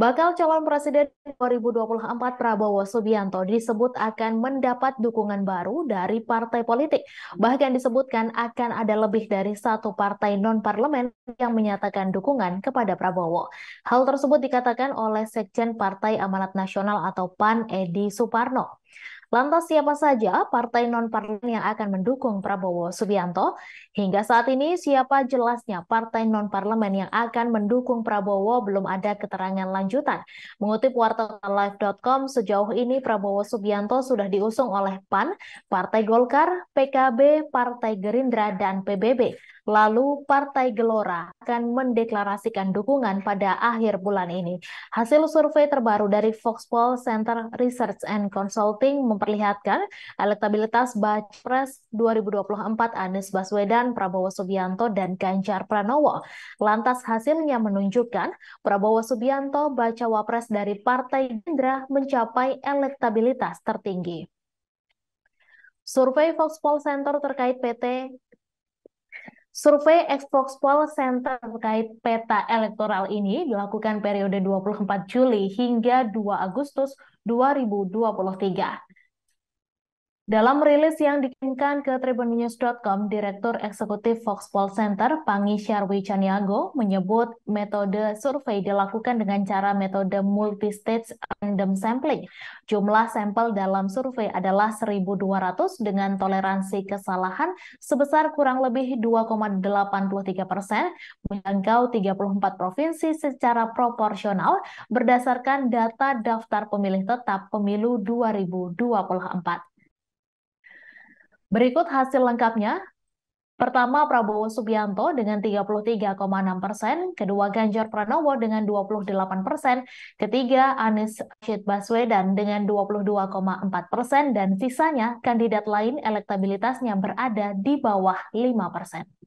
Bakal calon presiden 2024 Prabowo Subianto disebut akan mendapat dukungan baru dari partai politik. Bahkan disebutkan akan ada lebih dari satu partai non-parlemen yang menyatakan dukungan kepada Prabowo. Hal tersebut dikatakan oleh Sekjen Partai Amanat Nasional atau PAN Edi Suparno. Lantas siapa saja partai non-parlemen yang akan mendukung Prabowo Subianto? Hingga saat ini siapa jelasnya partai non-parlemen yang akan mendukung Prabowo belum ada keterangan lanjutan. Mengutip wartawanlive.com, sejauh ini Prabowo Subianto sudah diusung oleh PAN, Partai Golkar, PKB, Partai Gerindra, dan PBB. Lalu Partai Gelora akan mendeklarasikan dukungan pada akhir bulan ini. Hasil survei terbaru dari Foxpol Center Research and Consulting memperlihatkan elektabilitas Pres 2024 Anies Baswedan, Prabowo Subianto, dan Ganjar Pranowo. Lantas hasilnya menunjukkan Prabowo Subianto baca wapres dari Partai Gerindra mencapai elektabilitas tertinggi. Survei Foxpol Center terkait PT Survei Poll Center terkait peta elektoral ini dilakukan periode 24 Juli hingga 2 Agustus 2023. Dalam rilis yang dikirimkan ke tribunnews.com, Direktur Eksekutif Fox Paul Center, Pangi Syarwi Chaniago, menyebut metode survei dilakukan dengan cara metode multistage random sampling. Jumlah sampel dalam survei adalah 1.200 dengan toleransi kesalahan sebesar kurang lebih 2,83 persen, menjangkau 34 provinsi secara proporsional berdasarkan data daftar pemilih tetap pemilu 2024. Berikut hasil lengkapnya. Pertama, Prabowo Subianto dengan 33,6 persen, kedua Ganjar Pranowo dengan 28 persen, ketiga Anies Rashid Baswedan dengan 22,4 persen, dan sisanya kandidat lain elektabilitasnya berada di bawah 5 persen.